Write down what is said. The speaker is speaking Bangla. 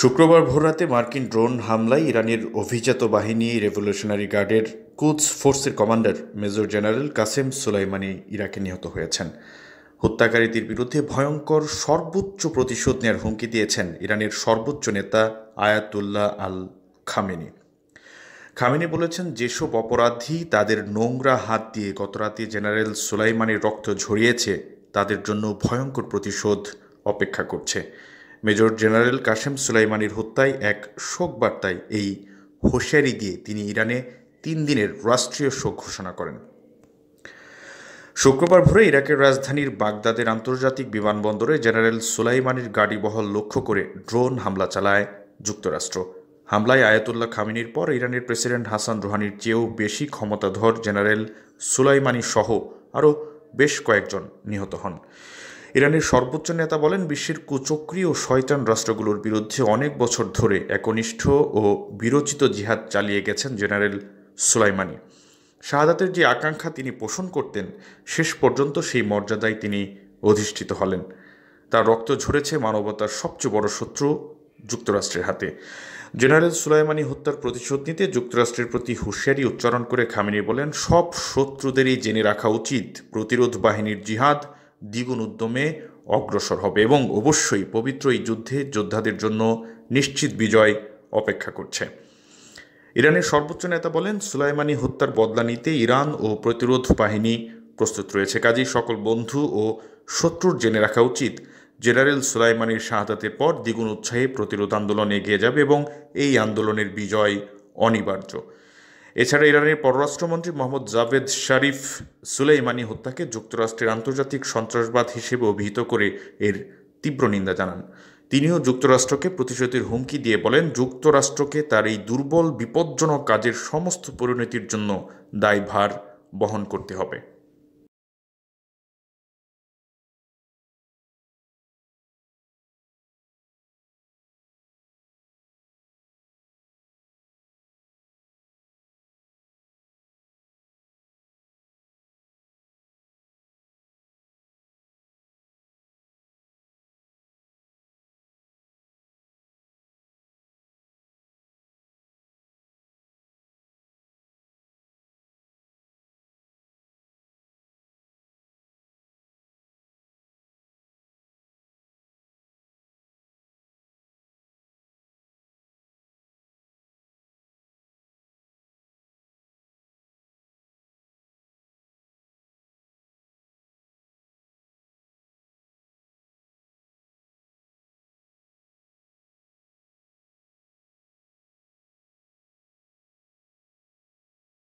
শুক্রবার ভোররাতে মার্কিন ড্রোন হামলায় ইরানের অভিজাত বাহিনী রেভলিউশনারি গার্ডের কুচ ফোর্সের commander major general Qasem Soleimani ইরাকে নিহত হয়েছেন হত্যাকারীদের বিরুদ্ধে ভয়ঙ্কর সর্বোচ্চ প্রতিশোধ নেওয়ার হুমকি দিয়েছেন ইরানের সর্বোচ্চ নেতা আয়াতুল্লাহ আল খামেনি খামেনি বলেছেন যেসব অপরাধী তাদের নোংরা হাত দিয়ে গতরাতে জেনারেল সোলাইমানির রক্ত ঝরিয়েছে তাদের জন্য ভয়ঙ্কর প্রতিশোধ অপেক্ষা করছে মেজর জেনারেল কাশেম সুলাইমানির হত্যায় এক শোক বার্তায় এই হুঁশিয়ারি দিয়ে তিনি ইরানে তিন দিনের রাষ্ট্রীয় শোক ঘোষণা করেন শুক্রবার ভোরে ইরাকের রাজধানীর বাগদাদের আন্তর্জাতিক বিমানবন্দরে জেনারেল সুলাইমানির গাড়িবহল লক্ষ্য করে ড্রোন হামলা চালায় যুক্তরাষ্ট্র হামলায় আয়াতুল্লাহ খামিনির পর ইরানের প্রেসিডেন্ট হাসান রুহানির চেয়েও বেশি ক্ষমতাধর জেনারেল সুলাইমানি সহ আরও বেশ কয়েকজন নিহত হন ইরানের সর্বোচ্চ নেতা বলেন বিশ্বের কুচক্রি ও শয়তান রাষ্ট্রগুলোর বিরুদ্ধে অনেক বছর ধরে একনিষ্ঠ ও বিরোচিত জিহাদ চালিয়ে গেছেন জেনারেল সুলাইমানি শাহাদাতের যে আকাঙ্ক্ষা তিনি পোষণ করতেন শেষ পর্যন্ত সেই মর্যাদায় তিনি অধিষ্ঠিত হলেন তার রক্ত ঝরেছে মানবতার সবচেয়ে বড় শত্রু যুক্তরাষ্ট্রের হাতে জেনারেল সুলাইমানি হত্যার প্রতিশোধ নিতে যুক্তরাষ্ট্রের প্রতি হুঁশিয়ারি উচ্চারণ করে খামিনি বলেন সব শত্রুদেরই জেনে রাখা উচিত প্রতিরোধ বাহিনীর জিহাদ দ্বিগুণ উদ্যমে অগ্রসর হবে এবং অবশ্যই পবিত্র এই যুদ্ধে যোদ্ধাদের জন্য নিশ্চিত বিজয় অপেক্ষা করছে ইরানের সর্বোচ্চ নেতা বলেন সুলাইমানি হত্যার বদলা নিতে ইরান ও প্রতিরোধ বাহিনী প্রস্তুত রয়েছে কাজেই সকল বন্ধু ও শত্রুর জেনে রাখা উচিত জেনারেল সুলাইমানির শাহাদাতের পর দ্বিগুণ উৎসাহে প্রতিরোধ আন্দোলন এগিয়ে যাবে এবং এই আন্দোলনের বিজয় অনিবার্য এছাড়া ইরানের পররাষ্ট্রমন্ত্রী মোহাম্মদ জাভেদ শারিফ সুলেইমানি হত্যাকে যুক্তরাষ্ট্রের আন্তর্জাতিক সন্ত্রাসবাদ হিসেবে অভিহিত করে এর তীব্র নিন্দা জানান তিনিও যুক্তরাষ্ট্রকে প্রতিশোধের হুমকি দিয়ে বলেন যুক্তরাষ্ট্রকে তার এই দুর্বল বিপজ্জনক কাজের সমস্ত পরিণতির জন্য দায়ভার বহন করতে হবে